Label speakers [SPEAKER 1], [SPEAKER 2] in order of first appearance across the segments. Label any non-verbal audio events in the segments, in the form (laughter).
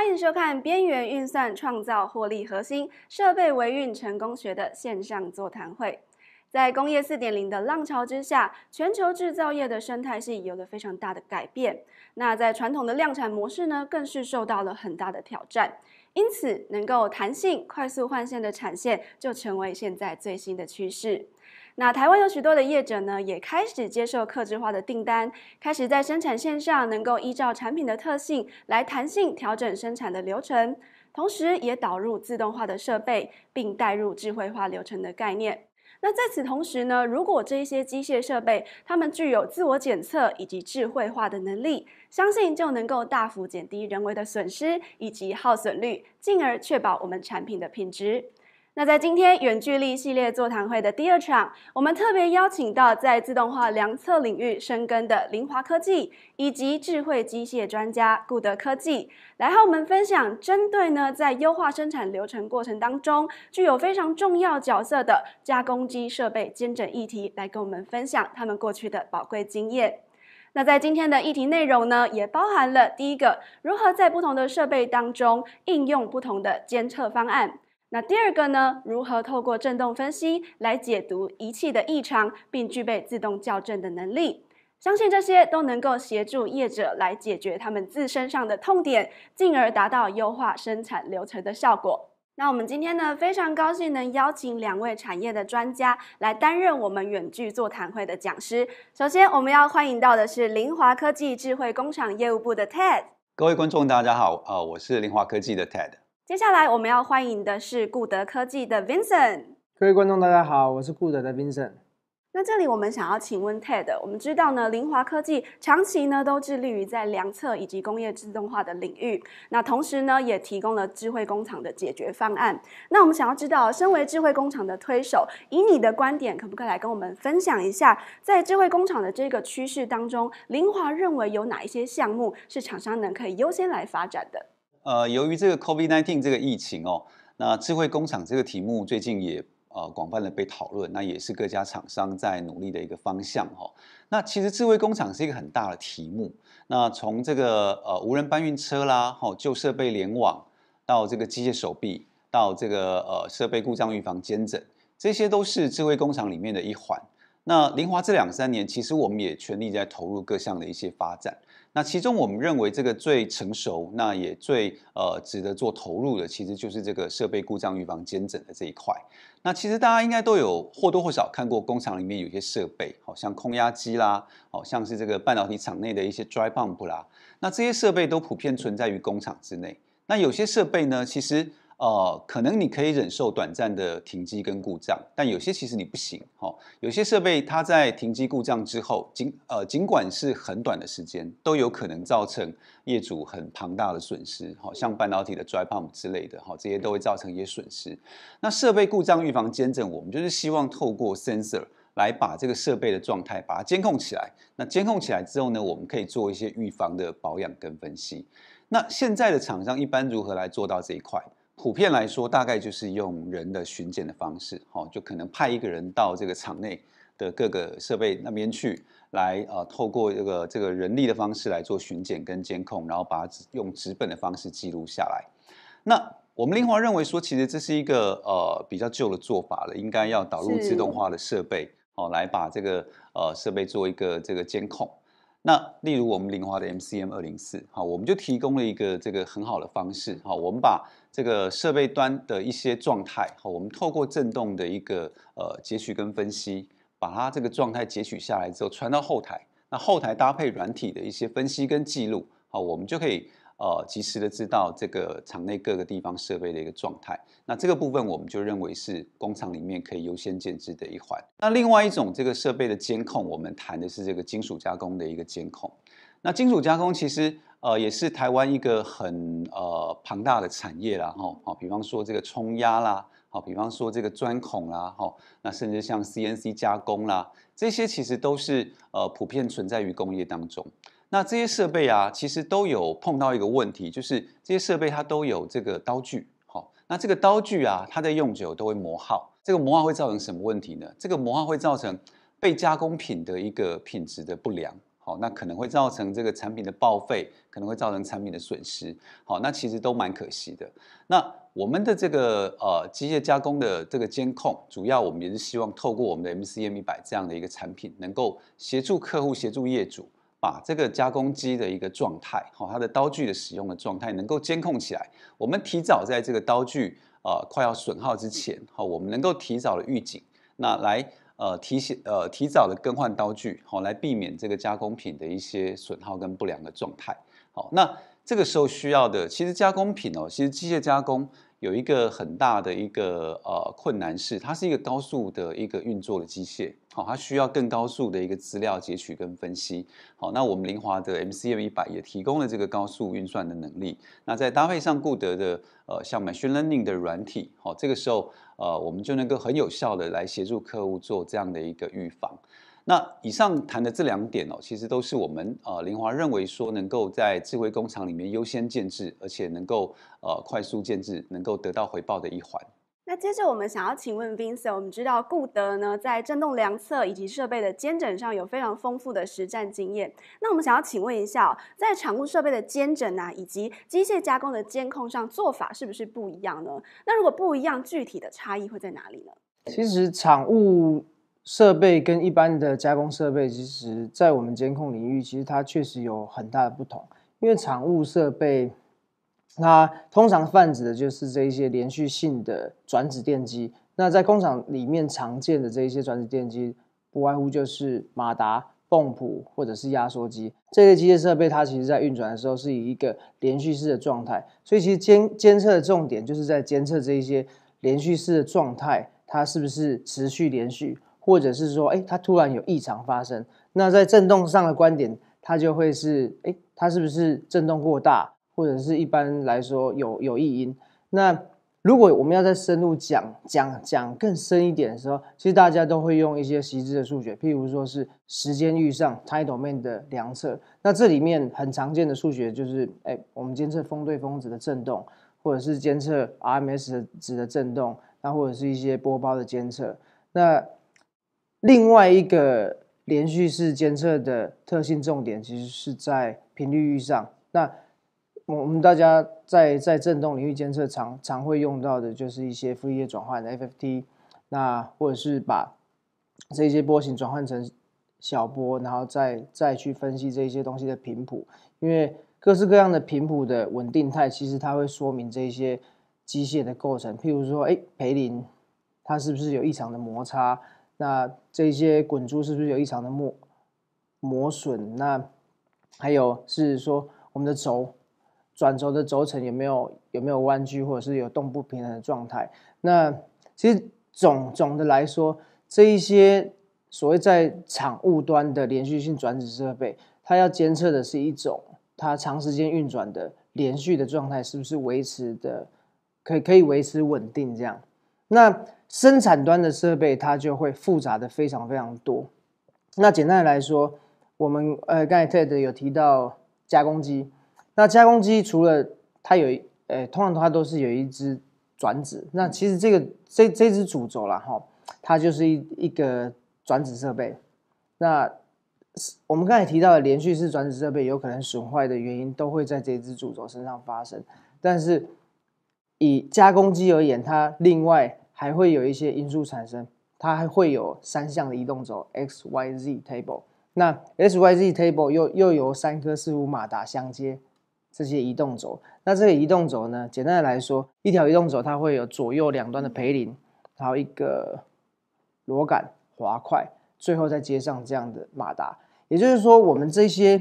[SPEAKER 1] 欢迎收看《边缘运算创造获利核心设
[SPEAKER 2] 备维运成功学》的线上座谈会。在工业四点零的浪潮之下，全球制造业的生态系有了非常大的改变。那在传统的量产模式呢，更是受到了很大的挑战。因此，能够弹性快速换线的产线就成为现在最新的趋势。那台湾有许多的业者呢，也开始接受客制化的订单，开始在生产线上能够依照产品的特性来弹性调整生产的流程，同时也导入自动化的设备，并带入智慧化流程的概念。那在此同时呢，如果这一些机械设备它们具有自我检测以及智慧化的能力，相信就能够大幅减低人为的损失以及耗损率，进而确保我们产品的品质。那在今天远距离系列座谈会的第二场，我们特别邀请到在自动化量测领域深耕的凌华科技，以及智慧机械专家顾德科技，来和我们分享针对呢在优化生产流程过程当中具有非常重要角色的加工机设备监整议题，来跟我们分享他们过去的宝贵经验。那在今天的议题内容呢，也包含了第一个，如何在不同的设备当中应用不同的监测方案。那第二个呢？如何透过振动分析来解读仪器的异常，并具备自动校正的能力？相信这些都能够协助业者来解决他们自身上的痛点，进而达到优化生产流程的效果。那我们今天呢，非常高兴能邀请两位产业的专家来担任我们远距座谈会的讲师。首先，我们要欢迎到的是凌华科技智慧工厂业务部的 Ted。
[SPEAKER 3] 各位观众，大家好，呃，我是凌华科技的 Ted。
[SPEAKER 2] 接下来我们要欢迎的是固德科技的 Vincent。
[SPEAKER 1] 各位观众，大家好，我是固德的 Vincent。
[SPEAKER 2] 那这里我们想要请问 Ted，我们知道呢，凌华科技长期呢都致力于在量测以及工业自动化的领域，那同时呢也提供了智慧工厂的解决方案。那我们想要知道，身为智慧工厂的推手，以你的观点，可不可以来跟我们分享一下，在智慧工厂的这个趋势当中，凌华认为有哪一些项目是厂商能可以优先来发展的？
[SPEAKER 3] 呃，由于这个 COVID-19 这个疫情哦，那智慧工厂这个题目最近也呃广泛的被讨论，那也是各家厂商在努力的一个方向哈。那其实智慧工厂是一个很大的题目，那从这个呃无人搬运车啦，哈旧设备联网，到这个机械手臂，到这个呃设备故障预防、监诊，这些都是智慧工厂里面的一环。那林华这两三年，其实我们也全力在投入各项的一些发展。那其中，我们认为这个最成熟，那也最呃值得做投入的，其实就是这个设备故障预防监诊的这一块。那其实大家应该都有或多或少看过工厂里面有些设备，好像空压机啦，好像是这个半导体厂内的一些 dry pump 啦，那这些设备都普遍存在于工厂之内。那有些设备呢，其实。呃，可能你可以忍受短暂的停机跟故障，但有些其实你不行哈。有些设备它在停机故障之后，尽呃尽管是很短的时间，都有可能造成业主很庞大的损失。哦、像半导体的 dry pump 之类的，哈，这些都会造成一些损失。那设备故障预防监证，我们就是希望透过 sensor 来把这个设备的状态把它监控起来。那监控起来之后呢，我们可以做一些预防的保养跟分析。那现在的厂商一般如何来做到这一块？普遍来说，大概就是用人的巡检的方式，好，就可能派一个人到这个场内的各个设备那边去，来呃，透过这个这个人力的方式来做巡检跟监控，然后把它用纸本的方式记录下来。那我们林华认为说，其实这是一个呃比较旧的做法了，应该要导入自动化的设备，好，来把这个呃设备做一个这个监控。那例如我们林华的 MCM 二零四，好，我们就提供了一个这个很好的方式，好，我们把这个设备端的一些状态，好，我们透过震动的一个呃截取跟分析，把它这个状态截取下来之后传到后台，那后台搭配软体的一些分析跟记录，好，我们就可以呃及时的知道这个场内各个地方设备的一个状态。那这个部分我们就认为是工厂里面可以优先建置的一环。那另外一种这个设备的监控，我们谈的是这个金属加工的一个监控。那金属加工其实。呃，也是台湾一个很呃庞大的产业啦，吼，好，比方说这个冲压啦，好，比方说这个钻孔啦，吼，那甚至像 CNC 加工啦，这些其实都是呃普遍存在于工业当中。那这些设备啊，其实都有碰到一个问题，就是这些设备它都有这个刀具，好，那这个刀具啊，它在用久都会磨耗。这个磨耗会造成什么问题呢？这个磨耗会造成被加工品的一个品质的不良。哦，那可能会造成这个产品的报废，可能会造成产品的损失。好，那其实都蛮可惜的。那我们的这个呃机械加工的这个监控，主要我们也是希望透过我们的 MCM 一百这样的一个产品，能够协助客户、协助业主，把这个加工机的一个状态，好，它的刀具的使用的状态能够监控起来。我们提早在这个刀具呃快要损耗之前，好，我们能够提早的预警，那来。呃，提醒呃，提早的更换刀具，好来避免这个加工品的一些损耗跟不良的状态。好，那这个时候需要的，其实加工品哦，其实机械加工。有一个很大的一个呃困难是，它是一个高速的一个运作的机械，好，它需要更高速的一个资料截取跟分析，好，那我们凌华的 MCM 一百也提供了这个高速运算的能力，那在搭配上固德的呃像 machine learning 的软体，好，这个时候呃我们就能够很有效的来协助客户做这样的一个预防。那以上谈的这两点哦，其实都是我们呃林华认为说能够在智慧工厂里面优先建置，而且能够呃快速建置，能够得到回报的一环。
[SPEAKER 2] 那接着我们想要请问 Vincent，我们知道顾德呢在振动量测以及设备的监整上有非常丰富的实战经验。那我们想要请问一下，在产物设备的监整啊，以及机械加工的监控上，做法是不是不一样呢？那如果不一样，具体的差异会在哪里呢？
[SPEAKER 1] 其实产物设备跟一般的加工设备，其实在我们监控领域，其实它确实有很大的不同。因为产物设备，它通常泛指的就是这一些连续性的转子电机。那在工厂里面常见的这一些转子电机，不外乎就是马达、泵浦或者是压缩机这类机械设备。它其实在运转的时候是以一个连续式的状态，所以其实监监测的重点就是在监测这一些连续式的状态，它是不是持续连续。或者是说，哎，它突然有异常发生，那在振动上的观点，它就会是，哎，它是不是振动过大，或者是一般来说有有异音？那如果我们要再深入讲讲讲更深一点的时候，其实大家都会用一些实质的数学，譬如说是时间遇上 t i t l o m a n 的量测。那这里面很常见的数学就是，哎，我们监测风对风子的振动，或者是监测 RMS 值的振动，那或者是一些波包的监测，那。另外一个连续式监测的特性重点，其实是在频率域上。那我们大家在在振动领域监测，常常会用到的就是一些傅立叶转换的 FFT，那或者是把这些波形转换成小波，然后再再去分析这些东西的频谱。因为各式各样的频谱的稳定态，其实它会说明这些机械的构成，譬如说，哎，培林它是不是有异常的摩擦？那这些滚珠是不是有异常的磨磨损？那还有是说我们的轴转轴的轴承有没有有没有弯曲，或者是有动不平衡的状态？那其实总总的来说，这一些所谓在厂务端的连续性转子设备，它要监测的是一种它长时间运转的连续的状态是不是维持的，可以可以维持稳定这样？那。生产端的设备，它就会复杂的非常非常多。那简单的来说，我们呃刚才特特有提到加工机，那加工机除了它有，呃通常它都是有一只转子。那其实这个这这只主轴了哈，它就是一一个转子设备。那我们刚才提到的连续式转子设备有可能损坏的原因，都会在这只主轴身上发生。但是以加工机而言，它另外还会有一些因素产生，它还会有三项的移动轴 X Y Z table。那 X Y Z table 又又由三颗伺服马达相接这些移动轴。那这个移动轴呢？简单的来说，一条移动轴它会有左右两端的培林，还有一个螺杆滑块，最后再接上这样的马达。也就是说，我们这些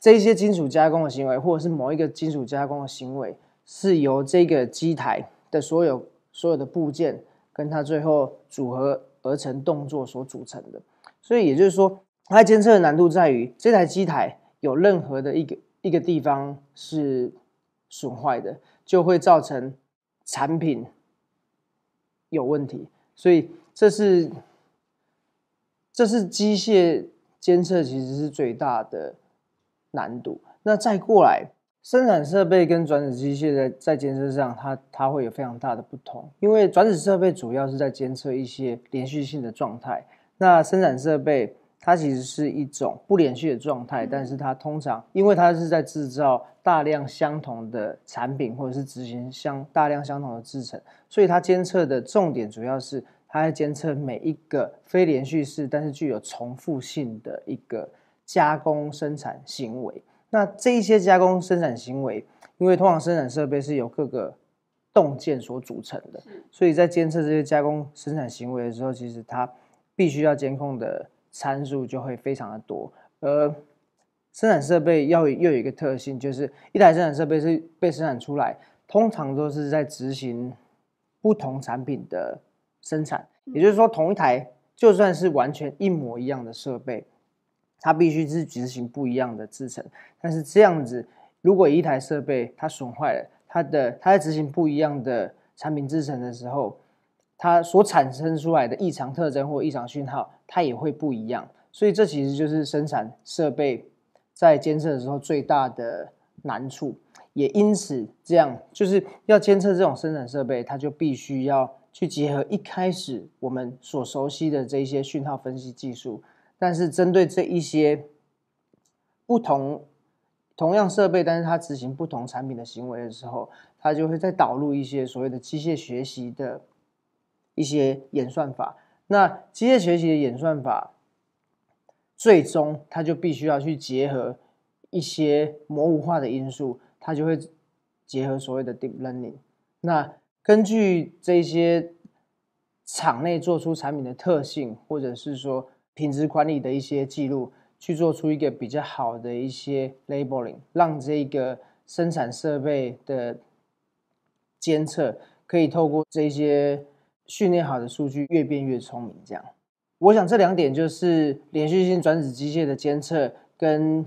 [SPEAKER 1] 这些金属加工的行为，或者是某一个金属加工的行为，是由这个机台的所有。所有的部件跟它最后组合而成动作所组成的，所以也就是说，它监测的难度在于这台机台有任何的一个一个地方是损坏的，就会造成产品有问题。所以这是这是机械监测其实是最大的难度。那再过来。生产设备跟转子机械在在监测上，它它会有非常大的不同。因为转子设备主要是在监测一些连续性的状态，那生产设备它其实是一种不连续的状态，但是它通常因为它是在制造大量相同的产品，或者是执行相大量相同的制程，所以它监测的重点主要是它在监测每一个非连续式但是具有重复性的一个加工生产行为。那这一些加工生产行为，因为通常生产设备是由各个动件所组成的，所以在监测这些加工生产行为的时候，其实它必须要监控的参数就会非常的多。而生产设备要又有一个特性，就是一台生产设备是被生产出来，通常都是在执行不同产品的生产，也就是说，同一台就算是完全一模一样的设备。它必须是执行不一样的制程，但是这样子，如果一台设备它损坏了，它的它在执行不一样的产品制程的时候，它所产生出来的异常特征或异常讯号，它也会不一样。所以这其实就是生产设备在监测的时候最大的难处。也因此，这样就是要监测这种生产设备，它就必须要去结合一开始我们所熟悉的这些讯号分析技术。但是，针对这一些不同同样设备，但是它执行不同产品的行为的时候，它就会在导入一些所谓的机械学习的一些演算法。那机械学习的演算法，最终它就必须要去结合一些模糊化的因素，它就会结合所谓的 deep learning。那根据这些场内做出产品的特性，或者是说。品质管理的一些记录，去做出一个比较好的一些 labeling，让这个生产设备的监测可以透过这些训练好的数据越变越聪明。这样，我想这两点就是连续性转子机械的监测跟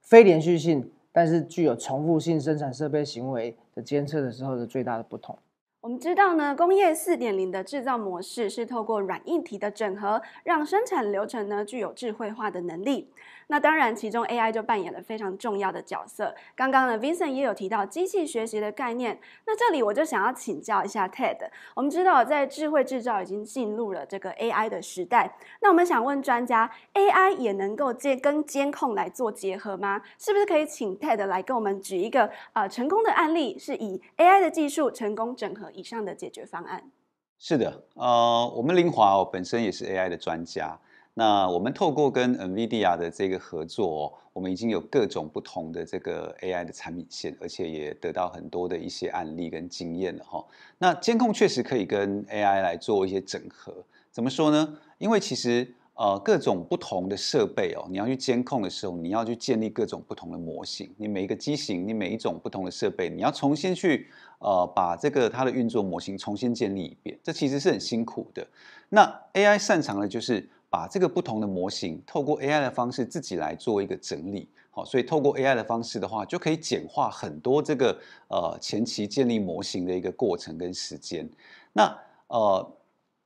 [SPEAKER 1] 非连续性但是具有重复性生产设备行为的监测的时候的最大的不同。
[SPEAKER 2] 我们知道呢，工业四点零的制造模式是透过软硬体的整合，让生产流程呢具有智慧化的能力。那当然，其中 AI 就扮演了非常重要的角色。刚刚呢，Vincent 也有提到机器学习的概念。那这里我就想要请教一下 Ted。我们知道，在智慧制造已经进入了这个 AI 的时代。那我们想问专家，AI 也能够借跟监控来做结合吗？是不是可以请 Ted 来跟我们举一个啊成功的案例，是以 AI 的技术成功整合以上的解决方案？
[SPEAKER 3] 是的，呃，我们林华哦本身也是 AI 的专家。那我们透过跟 Nvidia 的这个合作，我们已经有各种不同的这个 AI 的产品线，而且也得到很多的一些案例跟经验了哈。那监控确实可以跟 AI 来做一些整合，怎么说呢？因为其实呃各种不同的设备哦，你要去监控的时候，你要去建立各种不同的模型，你每一个机型，你每一种不同的设备，你要重新去呃把这个它的运作模型重新建立一遍，这其实是很辛苦的。那 AI 擅长的就是。把这个不同的模型透过 AI 的方式自己来做一个整理，好，所以透过 AI 的方式的话，就可以简化很多这个呃前期建立模型的一个过程跟时间。那呃，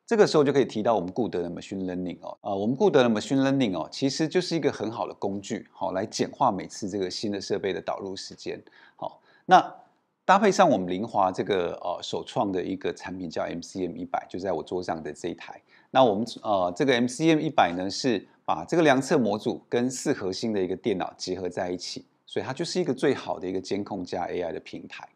[SPEAKER 3] 这个时候就可以提到我们固德的 Machine Learning 哦，呃，我们固德的 Machine Learning 哦，其实就是一个很好的工具，好，来简化每次这个新的设备的导入时间。好，那搭配上我们凌华这个呃首创的一个产品叫 MCM 一百，就在我桌上的这一台。那我们呃，这个 MCM 一百呢，是把这个量测模组跟四核心的一个电脑结合在一起，所以它就是一个最好的一个监控加 AI 的平台。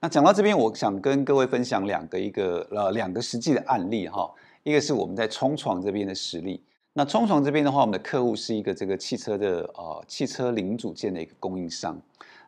[SPEAKER 3] 那讲到这边，我想跟各位分享两个一个呃两个实际的案例哈，一个是我们在冲床这边的实例。那冲床这边的话，我们的客户是一个这个汽车的呃汽车零组件的一个供应商。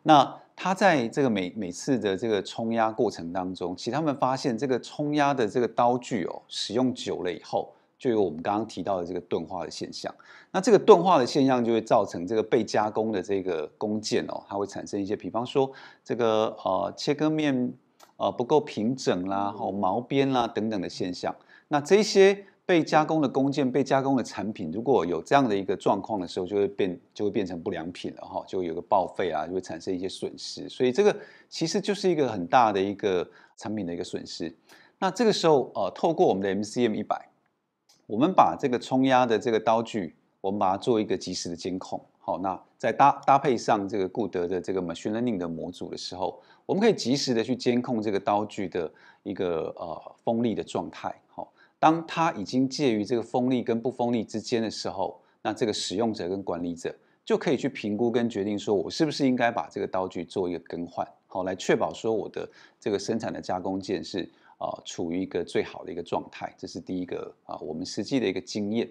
[SPEAKER 3] 那它在这个每每次的这个冲压过程当中，其实他们发现这个冲压的这个刀具哦，使用久了以后，就有我们刚刚提到的这个钝化的现象。那这个钝化的现象就会造成这个被加工的这个工件哦，它会产生一些，比方说这个呃切割面呃不够平整啦，哦毛边啦等等的现象。那这些。被加工的工件、被加工的产品，如果有这样的一个状况的时候，就会变，就会变成不良品了哈，就有个报废啊，就会产生一些损失。所以这个其实就是一个很大的一个产品的一个损失。那这个时候，呃，透过我们的 MCM 一百，我们把这个冲压的这个刀具，我们把它做一个及时的监控。好，那在搭搭配上这个固德的这个 machine learning 的模组的时候，我们可以及时的去监控这个刀具的一个呃锋利的状态。当它已经介于这个锋利跟不锋利之间的时候，那这个使用者跟管理者就可以去评估跟决定说，我是不是应该把这个刀具做一个更换，好来确保说我的这个生产的加工件是啊处于一个最好的一个状态。这是第一个啊我们实际的一个经验。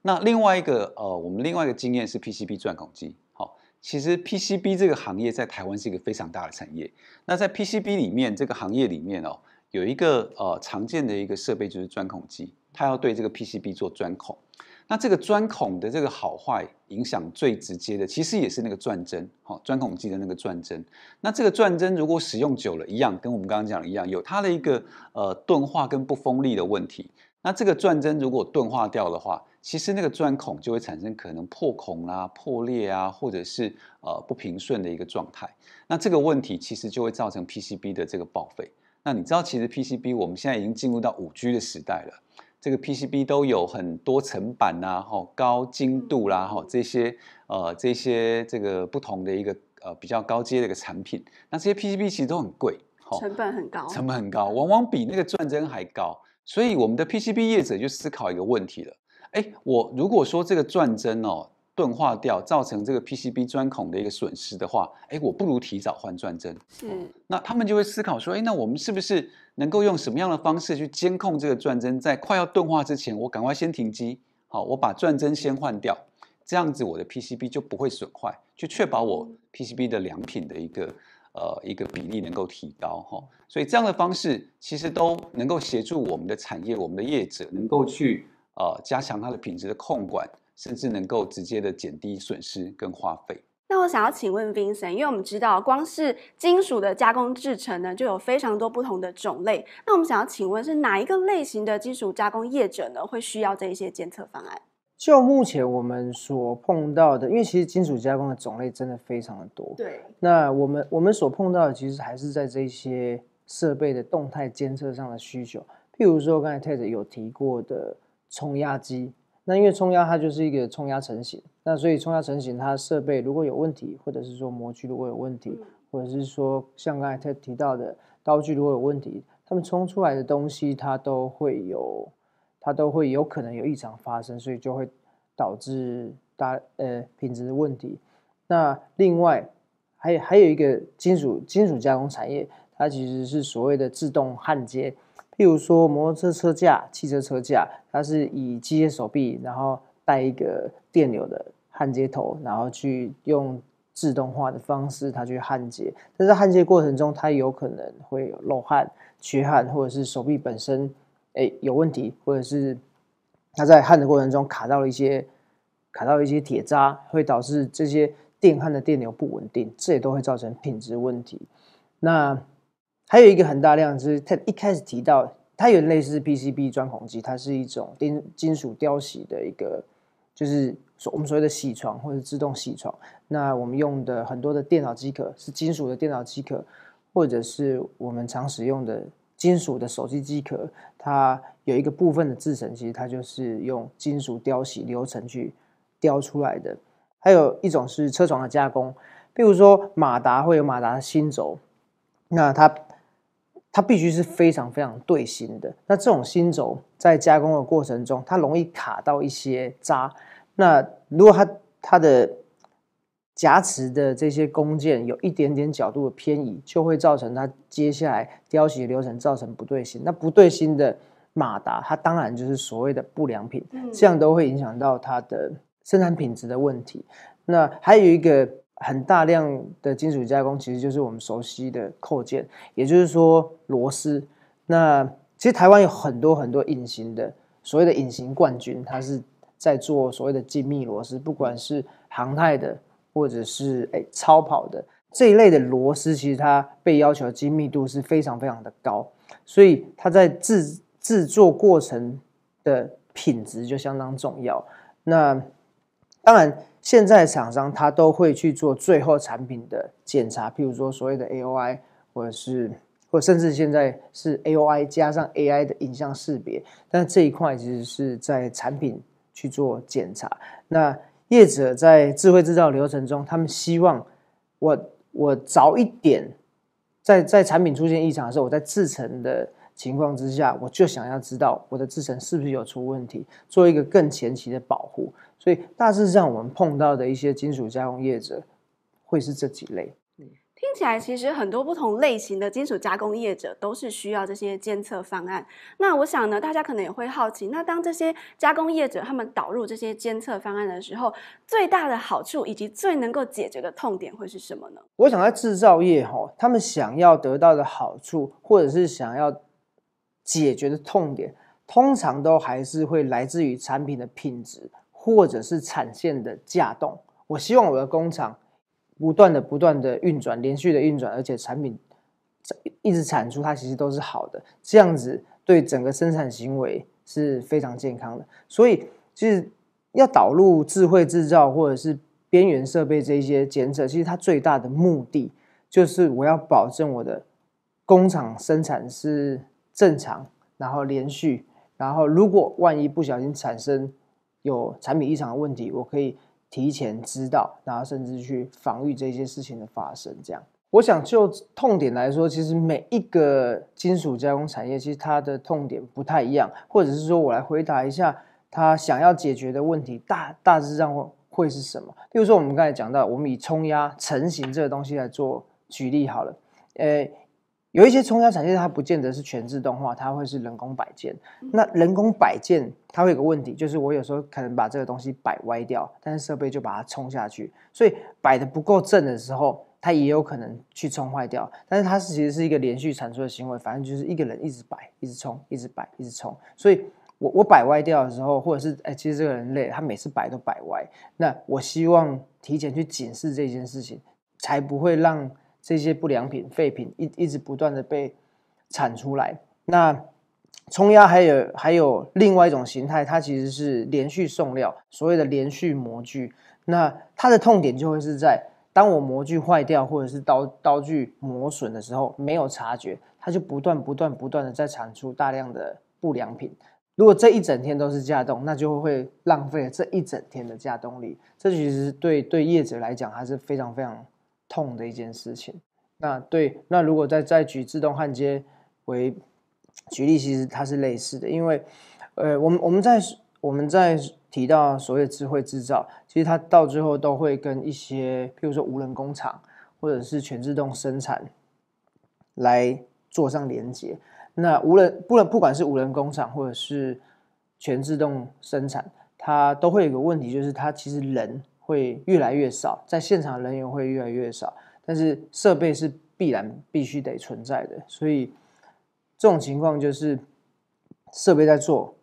[SPEAKER 3] 那另外一个呃，我们另外一个经验是 PCB 钻孔机。好，其实 PCB 这个行业在台湾是一个非常大的产业。那在 PCB 里面这个行业里面哦。有一个呃常见的一个设备就是钻孔机，它要对这个 PCB 做钻孔。那这个钻孔的这个好坏，影响最直接的，其实也是那个钻针，好，钻孔机的那个钻针。那这个钻针如果使用久了，一样跟我们刚刚讲的一样，有它的一个呃钝化跟不锋利的问题。那这个钻针如果钝化掉的话，其实那个钻孔就会产生可能破孔啦、破裂啊，或者是呃不平顺的一个状态。那这个问题其实就会造成 PCB 的这个报废。那你知道，其实 PCB 我们现在已经进入到五 G 的时代了。这个 PCB 都有很多层板啦，吼，高精度啦，吼，这些呃，这些这个不同的一个呃比较高阶的一个产品。那这些 PCB 其实都很贵，成
[SPEAKER 2] 本很高，成本
[SPEAKER 3] 很高，往往比那个钻针还高。所以我们的 PCB 业者就思考一个问题了：哎，我如果说这个钻针哦。钝化掉，造成这个 PCB 钻孔的一个损失的话，哎，我不如提早换钻针。是，那他们就会思考说，哎，那我们是不是能够用什么样的方式去监控这个钻针在快要钝化之前，我赶快先停机，好，我把钻针先换掉，这样子我的 PCB 就不会损坏，就确保我 PCB 的良品的一个呃一个比例能够提高哈。所以这样的方式其实都能够协助我们的产业，我们的业者能够去呃加强它的品质的控管。甚至能够直接的减低损失跟花费。
[SPEAKER 2] 那我想要请问 Vincent，因为我们知道光是金属的加工制成呢，就有非常多不同的种类。那我们想要请问是哪一个类型的金属加工业者呢，会需要这一些监测方案？
[SPEAKER 1] 就目前我们所碰到的，因为其实金属加工的种类真的非常的多。对。那我们我们所碰到的其实还是在这些设备的动态监测上的需求，譬如说刚才 t e d 有提过的冲压机。那因为冲压它就是一个冲压成型，那所以冲压成型它设备如果有问题，或者是说模具如果有问题，或者是说像刚才他提到的刀具如果有问题，他们冲出来的东西它都会有，它都会有可能有异常发生，所以就会导致大呃品质的问题。那另外还有还有一个金属金属加工产业，它其实是所谓的自动焊接。例如说摩托车车架、汽车车架，它是以机械手臂，然后带一个电流的焊接头，然后去用自动化的方式，它去焊接。但是焊接过程中，它有可能会有漏焊、缺焊，或者是手臂本身有问题，或者是它在焊的过程中卡到了一些卡到一些铁渣，会导致这些电焊的电流不稳定，这也都会造成品质问题。那还有一个很大量，就是他一开始提到，它有类似 PCB 钻孔机，它是一种金金属雕洗的一个，就是我们所谓的铣床或者自动铣床。那我们用的很多的电脑机壳是金属的电脑机壳，或者是我们常使用的金属的手机机壳，它有一个部分的制成，其实它就是用金属雕洗流程去雕出来的。还有一种是车床的加工，譬如说马达会有马达芯轴，那它。它必须是非常非常对心的。那这种心轴在加工的过程中，它容易卡到一些渣。那如果它它的夹持的这些工件有一点点角度的偏移，就会造成它接下来雕铣流程造成不对心。那不对心的马达，它当然就是所谓的不良品。这样都会影响到它的生产品质的问题。那还有一个。很大量的金属加工，其实就是我们熟悉的扣件，也就是说螺丝。那其实台湾有很多很多隐形的，所谓的隐形冠军，它是在做所谓的精密螺丝，不管是航太的，或者是诶超跑的这一类的螺丝，其实它被要求精密度是非常非常的高，所以它在制制作过程的品质就相当重要。那当然。现在厂商他都会去做最后产品的检查，譬如说所谓的 A O I，或者是或甚至现在是 A O I 加上 A I 的影像识别，但这一块其实是在产品去做检查。那业者在智慧制造流程中，他们希望我我早一点在在产品出现异常的时候，我在制成的。情况之下，我就想要知道我的制程是不是有出问题，做一个更前期的保护。所以大致上，我们碰到的一些金属加工业者，会是这几类。
[SPEAKER 2] 听起来其实很多不同类型的金属加工业者都是需要这些监测方案。那我想呢，大家可能也会好奇，那当这些加工业者他们导入这些监测方案的时候，最大的好处以及最能够解决的痛点会是什么呢？
[SPEAKER 1] 我想在制造业哈，他们想要得到的好处，或者是想要。解决的痛点通常都还是会来自于产品的品质，或者是产线的架动。我希望我的工厂不断的、不断的运转，连续的运转，而且产品一直产出，它其实都是好的。这样子对整个生产行为是非常健康的。所以，其实要导入智慧制造或者是边缘设备这一些检测，其实它最大的目的就是我要保证我的工厂生产是。正常，然后连续，然后如果万一不小心产生有产品异常的问题，我可以提前知道，然后甚至去防御这些事情的发生。这样，我想就痛点来说，其实每一个金属加工产业，其实它的痛点不太一样，或者是说我来回答一下它想要解决的问题，大大致上会是什么？比如说我们刚才讲到，我们以冲压成型这个东西来做举例好了，呃。有一些冲销产线，它不见得是全自动化，它会是人工摆件。那人工摆件，它会有个问题，就是我有时候可能把这个东西摆歪掉，但是设备就把它冲下去。所以摆的不够正的时候，它也有可能去冲坏掉。但是它是其实是一个连续产出的行为，反正就是一个人一直摆，一直冲，一直摆，一直冲。所以，我我摆歪掉的时候，或者是哎，其实这个人累，他每次摆都摆歪。那我希望提前去警示这件事情，才不会让。这些不良品、废品一一直不断的被产出来。那冲压还有还有另外一种形态，它其实是连续送料，所谓的连续模具。那它的痛点就会是在当我模具坏掉或者是刀刀具磨损的时候没有察觉，它就不断不断不断的在产出大量的不良品。如果这一整天都是架动，那就会浪费这一整天的架动力。这其实对对业者来讲还是非常非常。痛的一件事情。那对，那如果再再举自动焊接为举例，其实它是类似的，因为，呃，我们我们在我们在提到所谓智慧制造，其实它到最后都会跟一些譬如说无人工厂或者是全自动生产来做上连接。那无人不能不管是无人工厂或者是全自动生产，它都会有个问题，就是它其实人。会越来越少，在现场人员会越来越少，但是设备是必然必须得存在的。所以这种情况就是设备在做，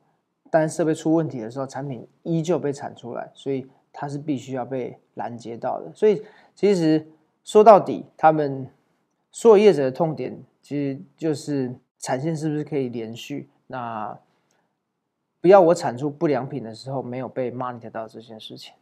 [SPEAKER 1] 但是设备出问题的时候，产品依旧被产出来，所以它是必须要被拦截到的。所以其实说到底，他们所有业者的痛点其实就是产线是不是可以连续？那不要我产出不良品的时候没有被 mont 到这件事情，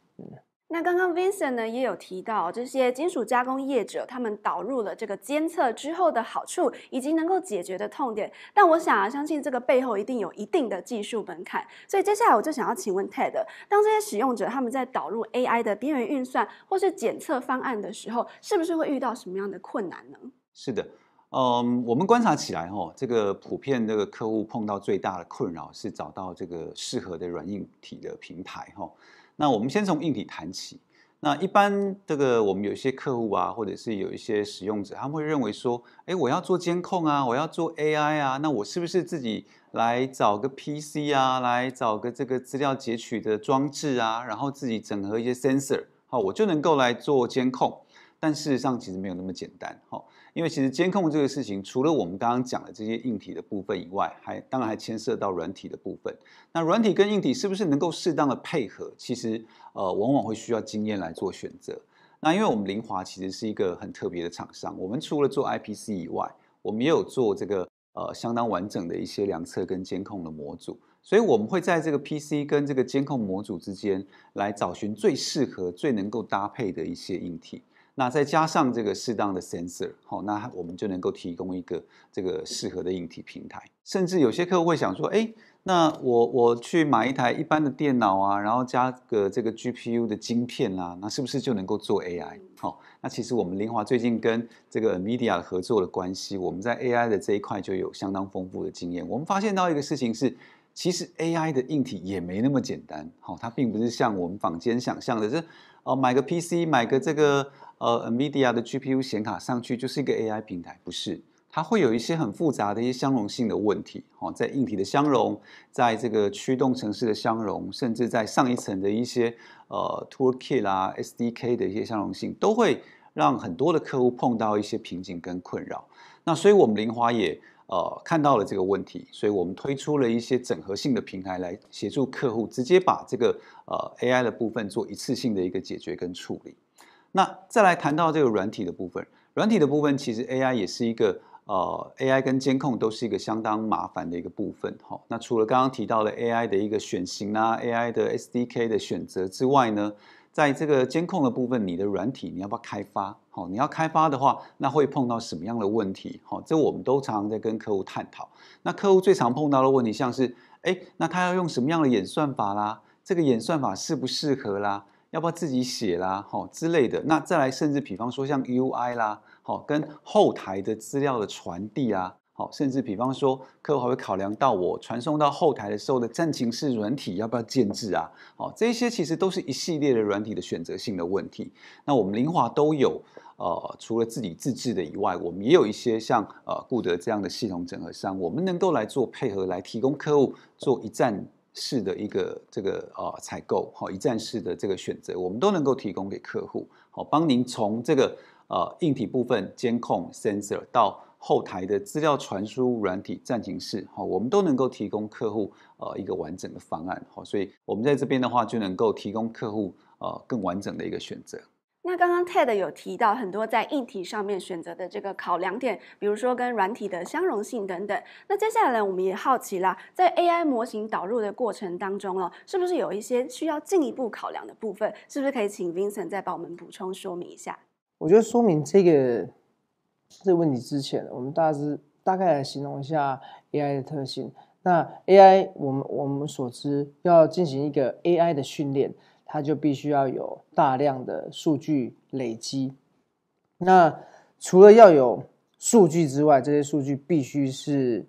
[SPEAKER 2] 那刚刚 Vincent 呢也有提到这些金属加工业者，他们导入了这个监测之后的好处，以及能够解决的痛点。但我想啊，相信这个背后一定有一定的技术门槛。所以接下来我就想要请问 Ted，当这些使用者他们在导入 AI 的边缘运算或是检测方案的时候，是不是会遇到什么样的困难呢？
[SPEAKER 3] 是的，嗯，我们观察起来哈，这个普遍这个客户碰到最大的困扰是找到这个适合的软硬体的平台哈。那我们先从硬体谈起。那一般这个我们有一些客户啊，或者是有一些使用者，他们会认为说，哎，我要做监控啊，我要做 AI 啊，那我是不是自己来找个 PC 啊，来找个这个资料截取的装置啊，然后自己整合一些 sensor，好，我就能够来做监控。但事实上其实没有那么简单，好。因为其实监控这个事情，除了我们刚刚讲的这些硬体的部分以外，还当然还牵涉到软体的部分。那软体跟硬体是不是能够适当的配合？其实呃，往往会需要经验来做选择。那因为我们凌华其实是一个很特别的厂商，我们除了做 IPC 以外，我们也有做这个呃相当完整的一些量测跟监控的模组，所以我们会在这个 PC 跟这个监控模组之间来找寻最适合、最能够搭配的一些硬体。那再加上这个适当的 sensor，好，那我们就能够提供一个这个适合的硬体平台。甚至有些客户会想说，哎，那我我去买一台一般的电脑啊，然后加个这个 GPU 的晶片啦，那是不是就能够做 AI？好，那其实我们林华最近跟这个 m e d i a 合作的关系，我们在 AI 的这一块就有相当丰富的经验。我们发现到一个事情是。其实 AI 的硬体也没那么简单，好，它并不是像我们坊间想象的是，哦，买个 PC，买个这个呃 NVIDIA 的 GPU 显卡上去就是一个 AI 平台，不是，它会有一些很复杂的一些相容性的问题，好，在硬体的相容，在这个驱动城市的相容，甚至在上一层的一些呃 toolkit 啊、SDK 的一些相容性，都会让很多的客户碰到一些瓶颈跟困扰。那所以我们林华也。呃，看到了这个问题，所以我们推出了一些整合性的平台来协助客户直接把这个呃 AI 的部分做一次性的一个解决跟处理。那再来谈到这个软体的部分，软体的部分其实 AI 也是一个呃 AI 跟监控都是一个相当麻烦的一个部分。好，那除了刚刚提到了 AI 的一个选型啊，AI 的 SDK 的选择之外呢？在这个监控的部分，你的软体你要不要开发？好，你要开发的话，那会碰到什么样的问题？好，这我们都常常在跟客户探讨。那客户最常碰到的问题，像是，哎，那他要用什么样的演算法啦？这个演算法适不适合啦？要不要自己写啦？好之类的。那再来，甚至比方说像 UI 啦，好，跟后台的资料的传递啊。好，甚至比方说，客户还会考量到我传送到后台的时候的站情式软体要不要建置啊？好，这些其实都是一系列的软体的选择性的问题。那我们凌华都有，呃，除了自己自制的以外，我们也有一些像呃固德这样的系统整合商，我们能够来做配合，来提供客户做一站式的一个这个呃采购，好，一站式的这个选择，我们都能够提供给客户，好，帮您从这个呃硬体部分监控 sensor 到。后台的资料传输软体暂停式，哈，我们都能够提供客户呃一个完整的方案，好，所以我们在这边的话就能够提供客户呃更完整的一个选择。
[SPEAKER 2] 那刚刚 Ted 有提到很多在硬体上面选择的这个考量点，比如说跟软体的相容性等等。那接下来我们也好奇啦，在 AI 模型导入的过程当中哦，是不是有一些需要进一步考量的部分？是不是可以请 Vincent 再帮我们补充说明一下？
[SPEAKER 1] 我觉得说明这个。这个问题之前，我们大致大概来形容一下 AI 的特性。那 AI，我们我们所知，要进行一个 AI 的训练，它就必须要有大量的数据累积。那除了要有数据之外，这些数据必须是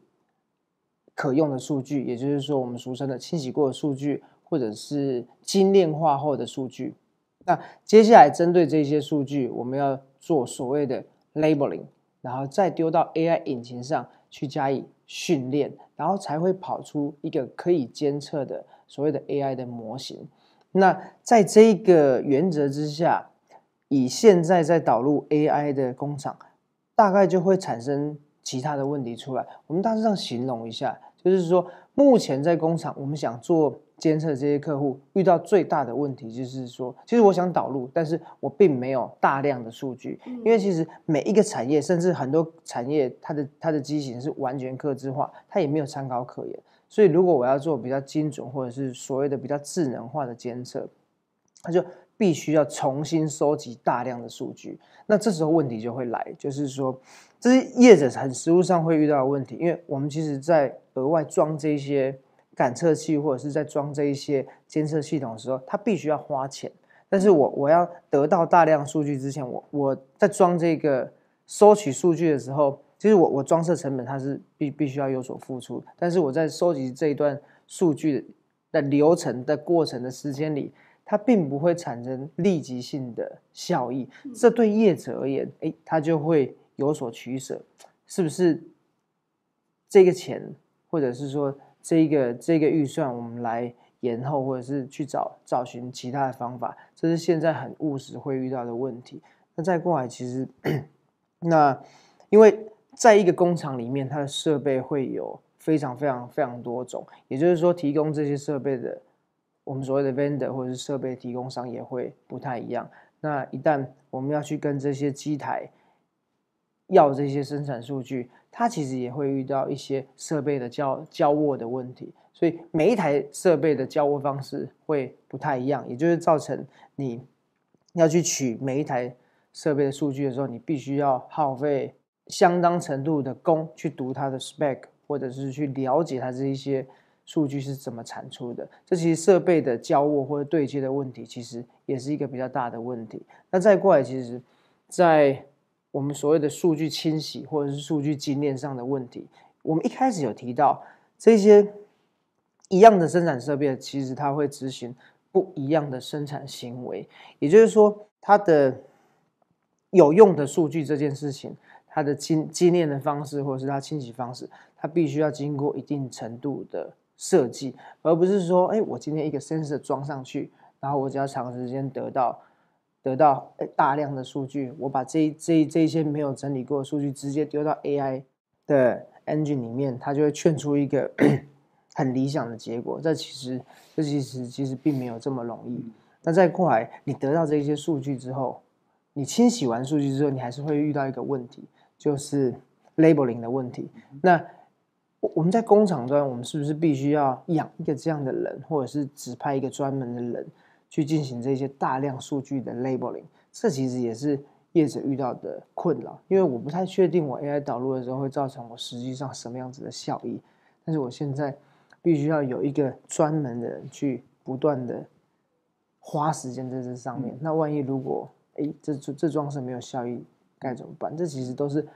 [SPEAKER 1] 可用的数据，也就是说，我们俗称的清洗过的数据或者是精炼化后的数据。那接下来针对这些数据，我们要做所谓的。Labeling，然后再丢到 AI 引擎上去加以训练，然后才会跑出一个可以监测的所谓的 AI 的模型。那在这个原则之下，以现在在导入 AI 的工厂，大概就会产生其他的问题出来。我们大致上形容一下。就是说，目前在工厂，我们想做监测，这些客户遇到最大的问题就是说，其实我想导入，但是我并没有大量的数据，因为其实每一个产业，甚至很多产业，它的它的机型是完全客制化，它也没有参考可言。所以，如果我要做比较精准，或者是所谓的比较智能化的监测，它就必须要重新收集大量的数据。那这时候问题就会来，就是说，这是业者很实务上会遇到的问题，因为我们其实在。额外装这些感测器，或者是在装这一些监测系统的时候，它必须要花钱。但是我我要得到大量数据之前，我我在装这个收取数据的时候，其实我我装设成本它是必必须要有所付出。但是我在收集这一段数据的流程的过程的时间里，它并不会产生立即性的效益。这对业者而言，诶，他就会有所取舍，是不是？这个钱。或者是说，这个这个预算我们来延后，或者是去找找寻其他的方法，这是现在很务实会遇到的问题。那在过来其实，那因为在一个工厂里面，它的设备会有非常非常非常多种，也就是说，提供这些设备的我们所谓的 vendor 或者是设备提供商也会不太一样。那一旦我们要去跟这些机台。要这些生产数据，它其实也会遇到一些设备的交交握的问题，所以每一台设备的交握方式会不太一样，也就是造成你要去取每一台设备的数据的时候，你必须要耗费相当程度的功去读它的 spec，或者是去了解它这一些数据是怎么产出的。这些设备的交握或者对接的问题，其实也是一个比较大的问题。那再过来，其实，在我们所谓的数据清洗或者是数据精炼上的问题，我们一开始有提到这些一样的生产设备，其实它会执行不一样的生产行为，也就是说，它的有用的数据这件事情，它的精精炼的方式或者是它清洗方式，它必须要经过一定程度的设计，而不是说，哎，我今天一个 s e n s o r 装上去，然后我只要长时间得到。得到大量的数据，我把这这这些没有整理过的数据直接丢到 AI 的 engine 里面，它就会劝出一个 (clears throat) 很理想的结果。这其实这其实其实并没有这么容易。那在过来，你得到这些数据之后，你清洗完数据之后，你还是会遇到一个问题，就是 labeling 的问题。那我我们在工厂端，我们是不是必须要养一个这样的人，或者是指派一个专门的人？去进行这些大量数据的 labeling，这其实也是业者遇到的困扰，因为我不太确定我 AI 导入的时候会造成我实际上什么样子的效益，但是我现在必须要有一个专门的人去不断的花时间在这上面，那万一如果哎这这桩事没有效益，该怎么办？这其实都是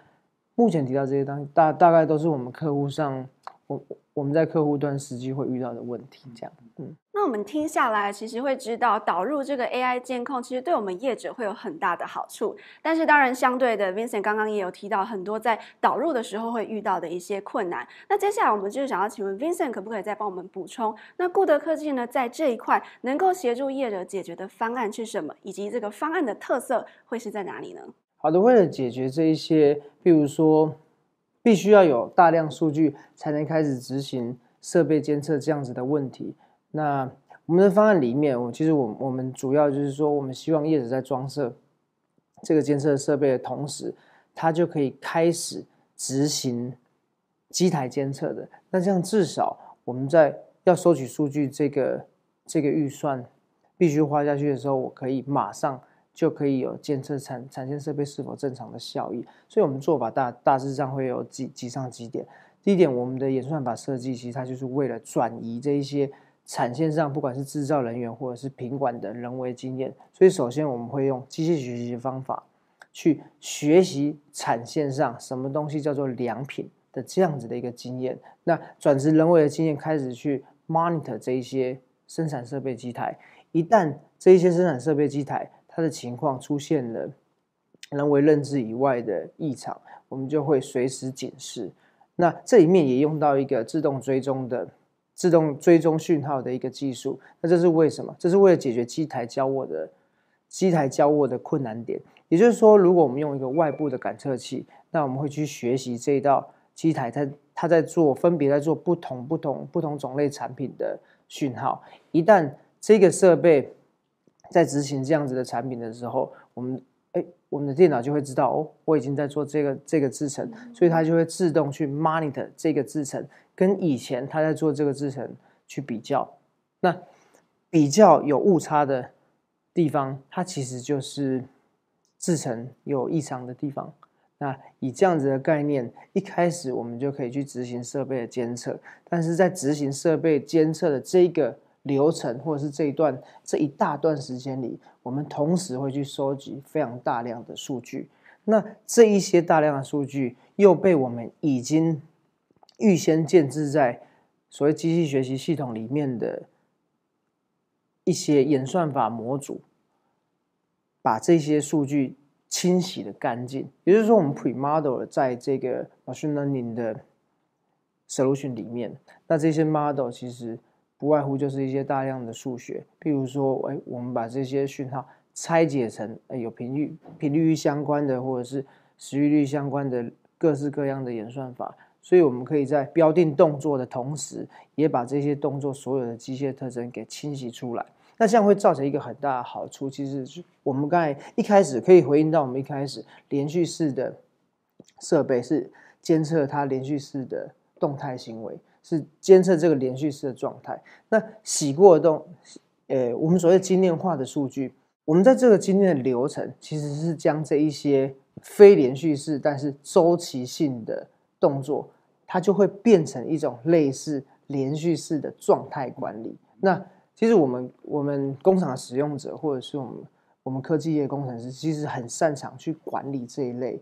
[SPEAKER 1] 目前提到这些当大大概都是我们客户上。我我们在客户端实际会遇到的问题，这样，嗯，
[SPEAKER 2] 那我们听下来，其实会知道导入这个 AI 监控，其实对我们业者会有很大的好处。但是，当然，相对的，Vincent 刚刚也有提到很多在导入的时候会遇到的一些困难。那接下来，我们就是想要请问 Vincent，可不可以再帮我们补充，那固德科技呢，在这一块能够协助业者解决的方案是什么，以及这个方案的特色会是在哪里呢？
[SPEAKER 1] 好的，为了解决这一些，譬如说。必须要有大量数据才能开始执行设备监测这样子的问题。那我们的方案里面，我其实我我们主要就是说，我们希望业主在装设这个监测设备的同时，它就可以开始执行机台监测的。那这样至少我们在要收取数据这个这个预算必须花下去的时候，我可以马上。就可以有监测产产线设备是否正常的效益，所以，我们做法大大致上会有几几上几点。第一点，我们的演算法设计其实它就是为了转移这一些产线上不管是制造人员或者是品管的人为经验。所以，首先我们会用机器学习的方法去学习产线上什么东西叫做良品的这样子的一个经验。那转职人为的经验开始去 monitor 这一些生产设备机台，一旦这一些生产设备机台它的情况出现了人为认知以外的异常，我们就会随时警示。那这里面也用到一个自动追踪的、自动追踪讯号的一个技术。那这是为什么？这是为了解决机台交握的机台交握的困难点。也就是说，如果我们用一个外部的感测器，那我们会去学习这一道机台它它在做分别在做不同不同不同种类产品的讯号。一旦这个设备，在执行这样子的产品的时候，我们哎，我们的电脑就会知道哦，我已经在做这个这个制程，所以它就会自动去 monitor 这个制程，跟以前它在做这个制程去比较。那比较有误差的地方，它其实就是制程有异常的地方。那以这样子的概念，一开始我们就可以去执行设备的监测，但是在执行设备监测的这个。流程，或者是这一段这一大段时间里，我们同时会去收集非常大量的数据。那这一些大量的数据又被我们已经预先建置在所谓机器学习系统里面的一些演算法模组，把这些数据清洗的干净。也就是说，我们 pre model 在这个 machine learning 的 solution 里面，那这些 model 其实。不外乎就是一些大量的数学，譬如说，哎，我们把这些讯号拆解成，哎，有频率频率相关的，或者是时域率相关的各式各样的演算法，所以我们可以在标定动作的同时，也把这些动作所有的机械特征给清洗出来。那这样会造成一个很大的好处，其实我们刚才一开始可以回应到，我们一开始连续式的设备是监测它连续式的动态行为。是监测这个连续式的状态。那洗过的动，呃，我们所谓经验化的数据，我们在这个经验的流程，其实是将这一些非连续式但是周期性的动作，它就会变成一种类似连续式的状态管理。那其实我们我们工厂使用者或者是我们我们科技业工程师，其实很擅长去管理这一类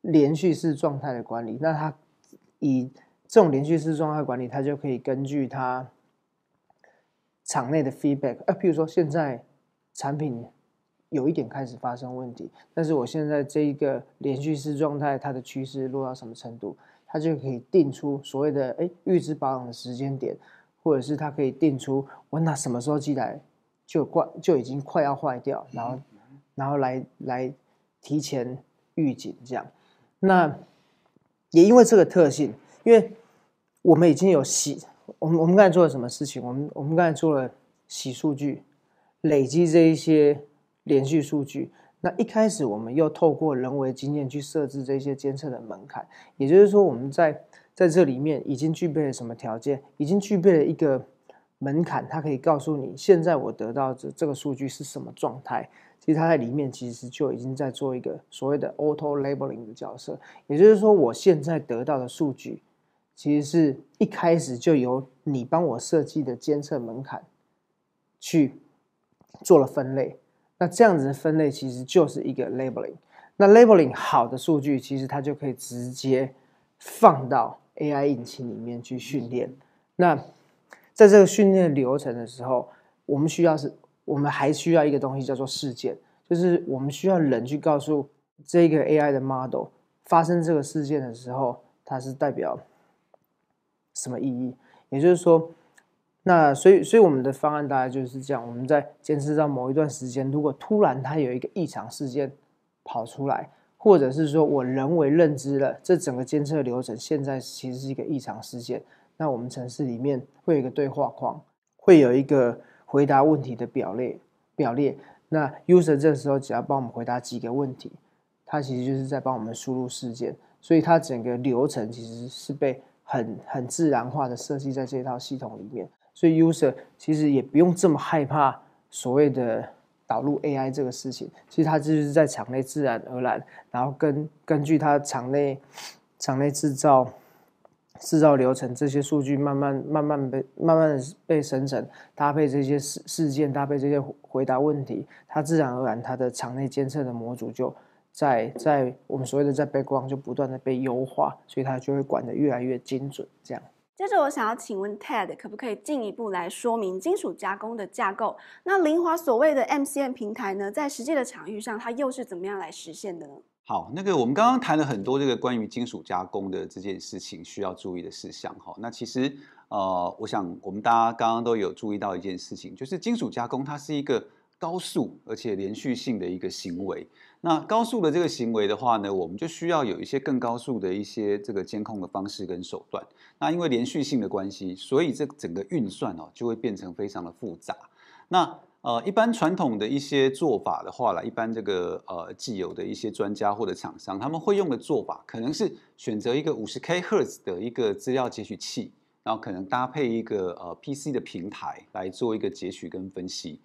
[SPEAKER 1] 连续式状态的管理。那他以这种连续式状态管理，它就可以根据它场内的 feedback，呃，譬如说现在产品有一点开始发生问题，但是我现在这一个连续式状态，它的趋势落到什么程度，它就可以定出所谓的哎预知保养的时间点，或者是它可以定出，我那什么时候寄来就快就已经快要坏掉，然后然后来来提前预警这样。那也因为这个特性。因为我们已经有洗，我们我们刚才做了什么事情？我们我们刚才做了洗数据，累积这一些连续数据。那一开始我们又透过人为经验去设置这些监测的门槛，也就是说，我们在在这里面已经具备了什么条件？已经具备了一个门槛，它可以告诉你现在我得到这这个数据是什么状态。其实它在里面其实就已经在做一个所谓的 auto labeling 的角色，也就是说，我现在得到的数据。其实是一开始就由你帮我设计的监测门槛去做了分类，那这样子的分类其实就是一个 labeling。那 labeling 好的数据其实它就可以直接放到 AI 引擎里面去训练。那在这个训练流程的时候，我们需要是我们还需要一个东西叫做事件，就是我们需要人去告诉这个 AI 的 model 发生这个事件的时候，它是代表。什么意义？也就是说，那所以所以我们的方案大概就是这样：我们在监测到某一段时间，如果突然它有一个异常事件跑出来，或者是说我人为认知了这整个监测流程，现在其实是一个异常事件，那我们城市里面会有一个对话框，会有一个回答问题的表列表列。那 user 这时候只要帮我们回答几个问题，它其实就是在帮我们输入事件，所以它整个流程其实是被。很很自然化的设计在这一套系统里面，所以 user 其实也不用这么害怕所谓的导入 AI 这个事情。其实它就是在场内自然而然，然后根根据它场内场内制造制造流程这些数据慢慢慢慢被慢慢的被生成，搭配这些事事件，搭配这些回答问题，它自然而然它的场内监测的模组就。在在我们所谓的在背光就不断的被优化，所以它就会管得越来越精准。这样，
[SPEAKER 2] 接着我想要请问 Ted，可不可以进一步来说明金属加工的架构？那凌华所谓的 MCM 平台呢，在实际的场域上，它又是怎么样来实现的呢？
[SPEAKER 3] 好，那个我们刚刚谈了很多这个关于金属加工的这件事情需要注意的事项哈。那其实呃，我想我们大家刚刚都有注意到一件事情，就是金属加工它是一个高速而且连续性的一个行为。那高速的这个行为的话呢，我们就需要有一些更高速的一些这个监控的方式跟手段。那因为连续性的关系，所以这整个运算哦就会变成非常的复杂。那呃，一般传统的一些做法的话啦，一般这个呃既有的一些专家或者厂商，他们会用的做法可能是选择一个五十 K 赫兹的一个资料截取器，然后可能搭配一个呃 PC 的平台来做一个截取跟分析。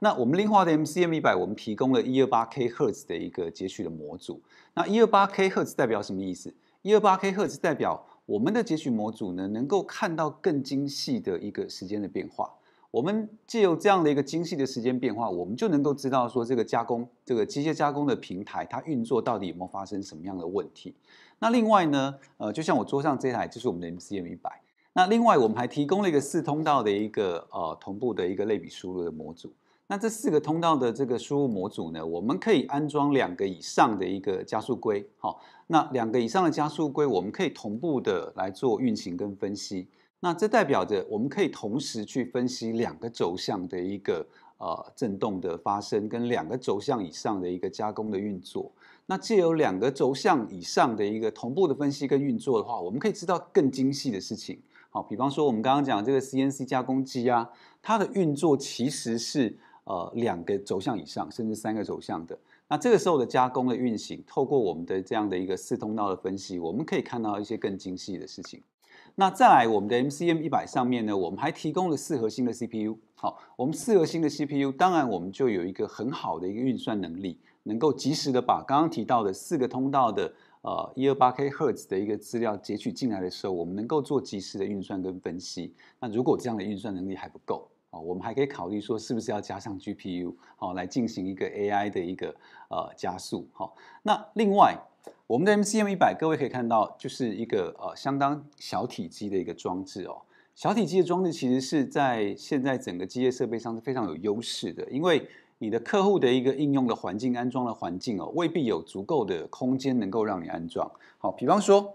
[SPEAKER 3] 那我们另外的 MCM 一百，我们提供了一二八 K 赫兹的一个截取的模组。那一二八 K 赫兹代表什么意思？一二八 K 赫兹代表我们的截取模组呢，能够看到更精细的一个时间的变化。我们借由这样的一个精细的时间变化，我们就能够知道说这个加工，这个机械加工的平台它运作到底有没有发生什么样的问题。那另外呢，呃，就像我桌上这台就是我们的 MCM 一百。那另外我们还提供了一个四通道的一个呃同步的一个类比输入的模组。那这四个通道的这个输入模组呢，我们可以安装两个以上的一个加速规，好，那两个以上的加速规，我们可以同步的来做运行跟分析。那这代表着我们可以同时去分析两个轴向的一个呃振动的发生，跟两个轴向以上的一个加工的运作。那借由两个轴向以上的一个同步的分析跟运作的话，我们可以知道更精细的事情。好，比方说我们刚刚讲这个 CNC 加工机啊，它的运作其实是。呃，两个轴向以上，甚至三个轴向的，那这个时候的加工的运行，透过我们的这样的一个四通道的分析，我们可以看到一些更精细的事情。那在我们的 MCM 一百上面呢，我们还提供了四核心的 CPU。好，我们四核心的 CPU，当然我们就有一个很好的一个运算能力，能够及时的把刚刚提到的四个通道的呃一二八 K 赫兹的一个资料截取进来的时候，我们能够做及时的运算跟分析。那如果这样的运算能力还不够？哦，我们还可以考虑说，是不是要加上 GPU，哦，来进行一个 AI 的一个呃加速。好，那另外我们的 MCM 一百，各位可以看到，就是一个呃相当小体积的一个装置哦。小体积的装置其实是在现在整个机械设备上是非常有优势的，因为你的客户的一个应用的环境、安装的环境哦，未必有足够的空间能够让你安装。好，比方说。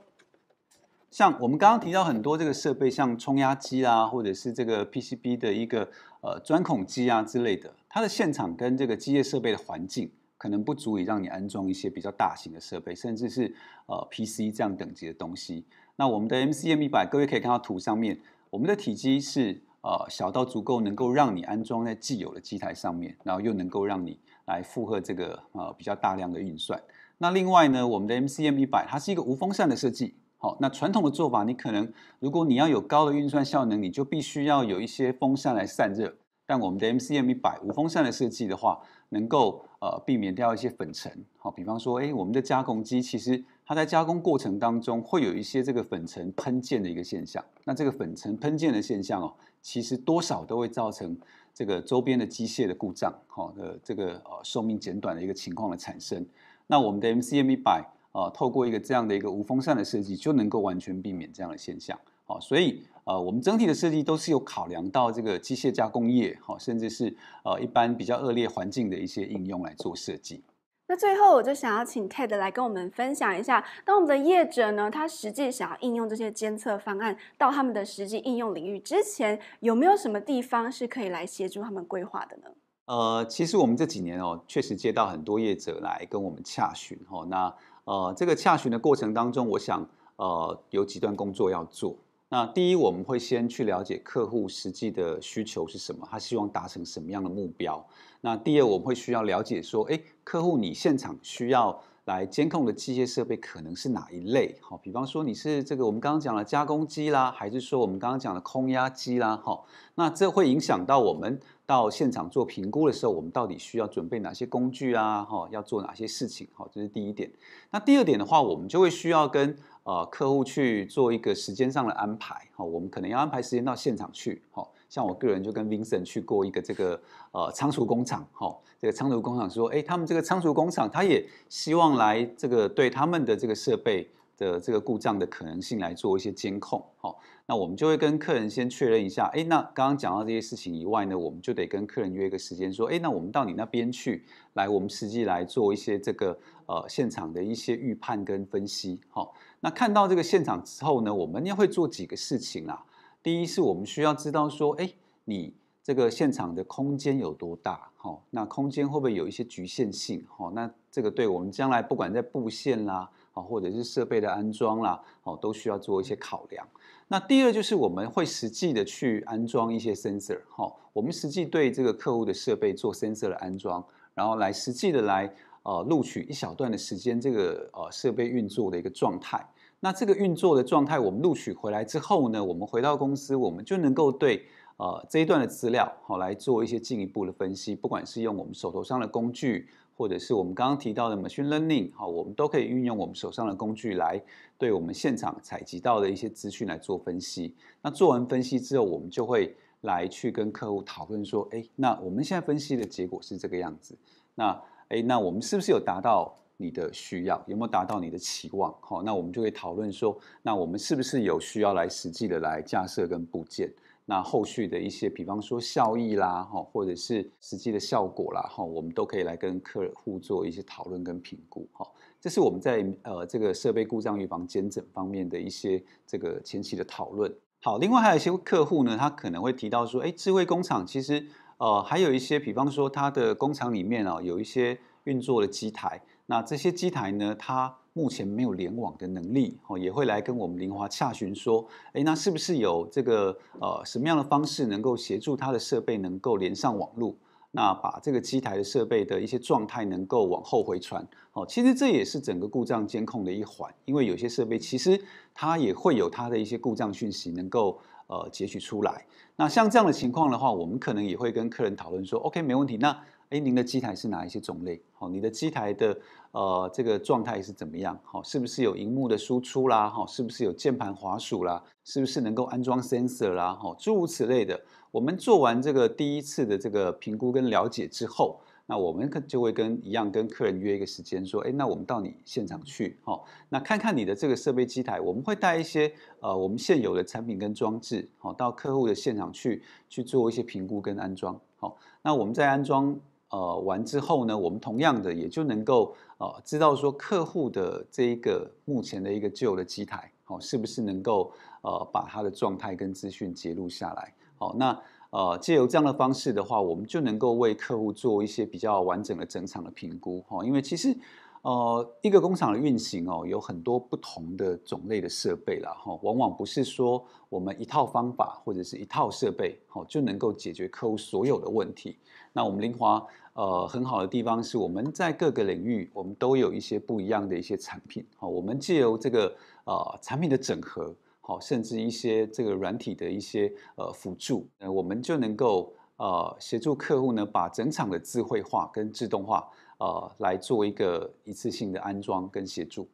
[SPEAKER 3] 像我们刚刚提到很多这个设备，像冲压机啊，或者是这个 PCB 的一个呃钻孔机啊之类的，它的现场跟这个机械设备的环境可能不足以让你安装一些比较大型的设备，甚至是呃 PC 这样等级的东西。那我们的 m c m 一百，各位可以看到图上面，我们的体积是呃小到足够能够让你安装在既有的机台上面，然后又能够让你来负荷这个呃比较大量的运算。那另外呢，我们的 m c m 一百它是一个无风扇的设计。好，那传统的做法，你可能如果你要有高的运算效能，你就必须要有一些风扇来散热。但我们的 MCM 一百无风扇的设计的话，能够呃避免掉一些粉尘。好，比方说，哎，我们的加工机其实它在加工过程当中会有一些这个粉尘喷溅的一个现象。那这个粉尘喷溅的现象哦，其实多少都会造成这个周边的机械的故障。好，呃，这个呃寿命简短的一个情况的产生。那我们的 MCM 一百。啊，透过一个这样的一个无风扇的设计，就能够完全避免这样的现象。啊，所以呃，我们整体的设计都是有考量到这个机械加工业，哈，甚至是呃一般比较恶劣环境的一些应用来做设计。
[SPEAKER 2] 那最后，我就想要请 TED 来跟我们分享一下，当我们的业者呢，他实际想要应用这些监测方案到他们的实际应用领域之前，有没有什么地方是可以来协助他们规划的呢？
[SPEAKER 3] 呃，其实我们这几年哦，确实接到很多业者来跟我们洽询，哈，那。呃，这个洽询的过程当中，我想，呃，有几段工作要做。那第一，我们会先去了解客户实际的需求是什么，他希望达成什么样的目标。那第二，我们会需要了解说，哎，客户你现场需要来监控的机械设备可能是哪一类？好，比方说你是这个我们刚刚讲的加工机啦，还是说我们刚刚讲的空压机啦？哈，那这会影响到我们。到现场做评估的时候，我们到底需要准备哪些工具啊？哈，要做哪些事情？好，这是第一点。那第二点的话，我们就会需要跟呃客户去做一个时间上的安排。好，我们可能要安排时间到现场去。好，像我个人就跟 Vincent 去过一个这个呃仓储工厂。好，这个仓储工厂说，哎，他们这个仓储工厂，他也希望来这个对他们的这个设备。的这个故障的可能性来做一些监控，好，那我们就会跟客人先确认一下，哎，那刚刚讲到这些事情以外呢，我们就得跟客人约一个时间，说，哎，那我们到你那边去，来，我们实际来做一些这个呃现场的一些预判跟分析，好，那看到这个现场之后呢，我们要会做几个事情啊，第一是我们需要知道说，哎，你这个现场的空间有多大，好，那空间会不会有一些局限性，好，那这个对我们将来不管在布线啦。啊，或者是设备的安装啦，哦，都需要做一些考量。那第二就是我们会实际的去安装一些 sensor，哈，我们实际对这个客户的设备做 sensor 的安装，然后来实际的来呃录取一小段的时间这个呃设备运作的一个状态。那这个运作的状态我们录取回来之后呢，我们回到公司我们就能够对呃这一段的资料好来做一些进一步的分析，不管是用我们手头上的工具。或者是我们刚刚提到的 machine learning 好，我们都可以运用我们手上的工具来对我们现场采集到的一些资讯来做分析。那做完分析之后，我们就会来去跟客户讨论说，哎，那我们现在分析的结果是这个样子。那哎，那我们是不是有达到你的需要？有没有达到你的期望？好，那我们就会讨论说，那我们是不是有需要来实际的来架设跟部件？那后续的一些，比方说效益啦，哈，或者是实际的效果啦，哈，我们都可以来跟客户做一些讨论跟评估，哈。这是我们在呃这个设备故障预防、检诊方面的一些这个前期的讨论。好，另外还有一些客户呢，他可能会提到说，哎，智慧工厂其实呃还有一些，比方说它的工厂里面啊有一些运作的机台，那这些机台呢，它。目前没有联网的能力哦，也会来跟我们林华洽询说，哎，那是不是有这个呃什么样的方式能够协助他的设备能够连上网络，那把这个机台的设备的一些状态能够往后回传哦。其实这也是整个故障监控的一环，因为有些设备其实它也会有它的一些故障讯息能够呃截取出来。那像这样的情况的话，我们可能也会跟客人讨论说，OK，没问题。那哎，您的机台是哪一些种类？好，你的机台的呃这个状态是怎么样？好，是不是有荧幕的输出啦？哈，是不是有键盘滑鼠啦？是不是能够安装 sensor 啦？哈，诸如此类的。我们做完这个第一次的这个评估跟了解之后，那我们可就会跟一样跟客人约一个时间，说，哎，那我们到你现场去，好，那看看你的这个设备机台，我们会带一些呃我们现有的产品跟装置，好，到客户的现场去去做一些评估跟安装。好，那我们在安装。呃，完之后呢，我们同样的也就能够呃知道说客户的这一个目前的一个旧的机台哦，是不是能够呃把它的状态跟资讯记录下来？好，那呃借由这样的方式的话，我们就能够为客户做一些比较完整的整场的评估哈。因为其实呃一个工厂的运行哦，有很多不同的种类的设备啦，哈，往往不是说我们一套方法或者是一套设备好就能够解决客户所有的问题。那我们林华呃很好的地方是我们在各个领域我们都有一些不一样的一些产品啊，我们借由这个呃产品的整合，好甚至一些这个软体的一些呃辅助，呃，我们就能够呃协助客户呢把整场的智慧化跟自动化呃来做一个一次性的安装跟协助。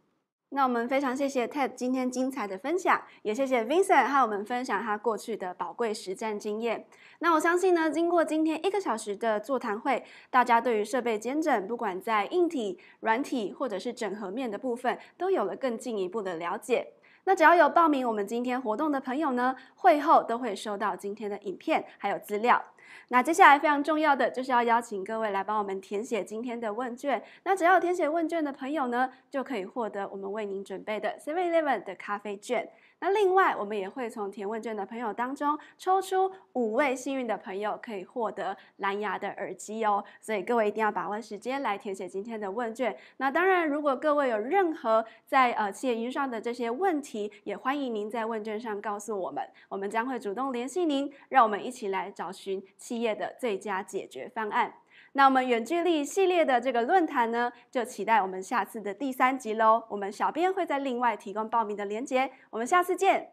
[SPEAKER 2] 那我们非常谢谢 TED 今天精彩的分享，也谢谢 Vincent 和我们分享他过去的宝贵实战经验。那我相信呢，经过今天一个小时的座谈会，大家对于设备监整，不管在硬体、软体或者是整合面的部分，都有了更进一步的了解。那只要有报名我们今天活动的朋友呢，会后都会收到今天的影片还有资料。那接下来非常重要的就是要邀请各位来帮我们填写今天的问卷。那只要填写问卷的朋友呢，就可以获得我们为您准备的 Seven Eleven 的咖啡券。那另外，我们也会从填问卷的朋友当中抽出五位幸运的朋友，可以获得蓝牙的耳机哦。所以各位一定要把握时间来填写今天的问卷。那当然，如果各位有任何在呃企业预上的这些问题，也欢迎您在问卷上告诉我们，我们将会主动联系您。让我们一起来找寻企业的最佳解决方案。那我们远距离系列的这个论坛呢，就期待我们下次的第三集喽。我们小编会在另外提供
[SPEAKER 1] 报名的链接。我们下次见。